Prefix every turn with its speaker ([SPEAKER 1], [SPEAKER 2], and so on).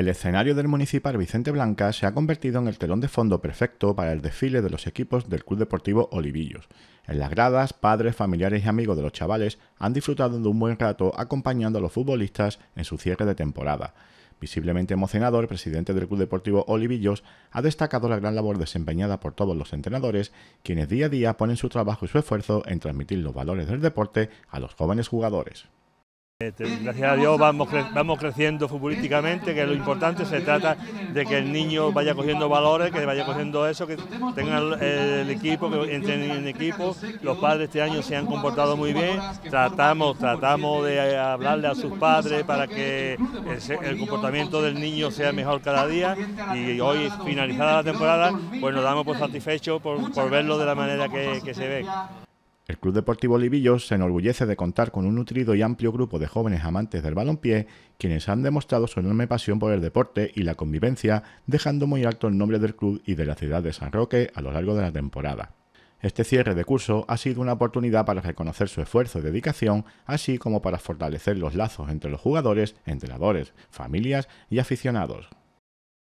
[SPEAKER 1] El escenario del Municipal Vicente Blanca se ha convertido en el telón de fondo perfecto para el desfile de los equipos del Club Deportivo Olivillos. En las gradas, padres, familiares y amigos de los chavales han disfrutado de un buen rato acompañando a los futbolistas en su cierre de temporada. Visiblemente emocionado, el presidente del Club Deportivo Olivillos ha destacado la gran labor desempeñada por todos los entrenadores, quienes día a día ponen su trabajo y su esfuerzo en transmitir los valores del deporte a los jóvenes jugadores.
[SPEAKER 2] Este, gracias a Dios vamos, vamos creciendo futbolísticamente, que lo importante se trata de que el niño vaya cogiendo valores, que vaya cogiendo eso, que tenga el, equipo, que entren en equipo. Los padres este año se han comportado muy bien. Tratamos, tratamos de eh, hablarle a sus padres para que el, comportamiento del niño sea mejor cada día. Y hoy, finalizada la temporada, pues nos damos por satisfechos por, verlo de la manera que se ve.
[SPEAKER 1] El Club Deportivo Olivillos se enorgullece de contar con un nutrido y amplio grupo de jóvenes amantes del balonpié, quienes han demostrado su enorme pasión por el deporte y la convivencia, dejando muy alto el nombre del club y de la ciudad de San Roque a lo largo de la temporada. Este cierre de curso ha sido una oportunidad para reconocer su esfuerzo y dedicación, así como para fortalecer los lazos entre los jugadores, entrenadores, familias y aficionados.